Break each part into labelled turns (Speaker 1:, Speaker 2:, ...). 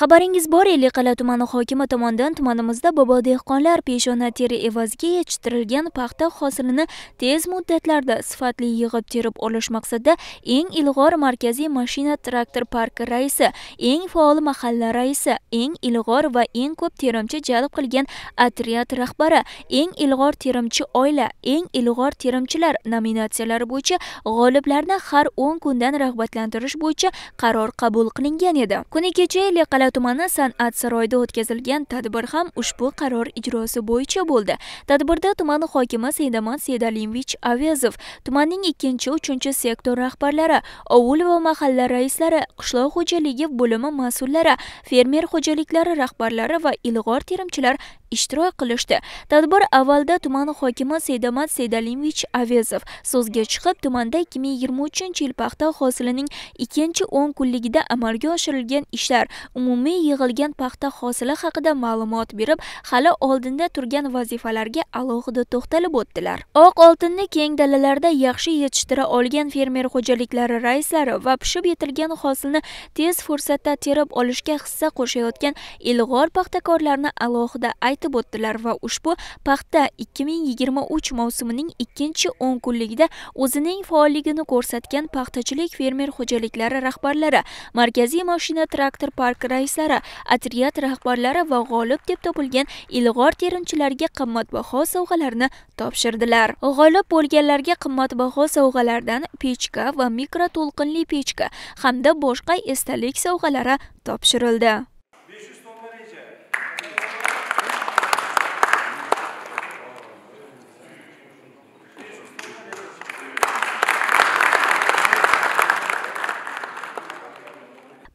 Speaker 1: xabaringiz bor ellikqal'a tumani hokimi tomonidan tumanimizda bobo dehqonlar peshona teri evaziga yetishtirilgan paxta hosilini tez muddatlarda sifatli yig'ib terib olish maqsadida eng ilg'or markaziy mashina traktor parki raisi eng faol mahalla raisi eng ilg'or va eng ko'p terimchi jalb qilgan otryad rahbari eng ilg'or terimchi oila eng ilg'or terimchilar nominatsiyalari bo'yicha g'oliblarni har o'n kundan rag'batlantirish bo'yicha qaror qabul qilingan edi kuni kecha ellikqal'a qala tumani san'at saroyida o'tkazilgan tadbir ham ushbu qaror ijrosi bo'yicha bo'ldi tadbirda tuman hokimi seydaman seydaliyevich avezov tumanning 2-3 sektor rahbarlari ovul va mahalla raislari qishloq xo'jaligi bo'limi mas'ullari fermer xo'jaliklari rahbarlari va ilg'or terimchilar ishtirok qilishdi tadbir avvalda tuman hokimi seydamat seydaliyevich avezov so'zga chiqib tumanda 2023 yil paxta hosilining 2-10 kunligida amalga oshirilgan ishlar umumiy umumiy yig'ilgan paxta hosili haqida ma'lumot berib hali oldinda turgan vazifalarga alohida to'xtalib o'tdilar oq oltinni keng dalalarda yaxshi yetishtira olgan fermer xo'jaliklari raislari va pishib yetilgan hosilni tez fursatda terib olishga hissa qo'shayotgan ilg'or paxtakorlarni alohida aytib o'tdilar va ushbu paxta 2023 mavsumining ikkinchi o'n kunligida o'zining faolligini ko'rsatgan paxtachilik fermer xo'jaliklari rahbarlari markaziy mashina traktor parki raislari atriyat rahbarlari va g'olib deb topilgan ilg'or terimchilarga qimmatbaho sovg'alarni topshirdilar g'olib bo'lganlarga qimmatbaho sovg'alardan pechka va mikroto'lqinli pechka hamda boshqa esdalik sovg'alari topshirildi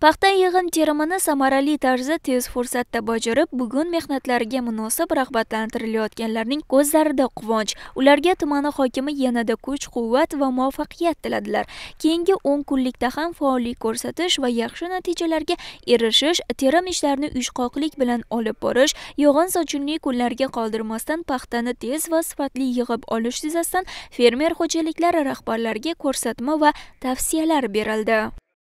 Speaker 1: paxta yig'im terimini samarali tarzda tez fursatda bajarib bugun mehnatlariga munosib rag'batlantirilayotganlarning ko'zlarida quvonch ularga tumani hokimi yanada kuch quvvat va muvaffaqiyat tiladilar keyingi o'n kunlikda ham faollik ko'rsatish va yaxshi natijalarga erishish terim ishlarini uyushqoqlik bilan olib borish yog'in sochinli kunlarga qoldirmasdan paxtani tez va sifatli yig'ib olish yuzasidan fermer xo'jaliklari rahbarlariga ko'rsatma va tavsiyalar berildi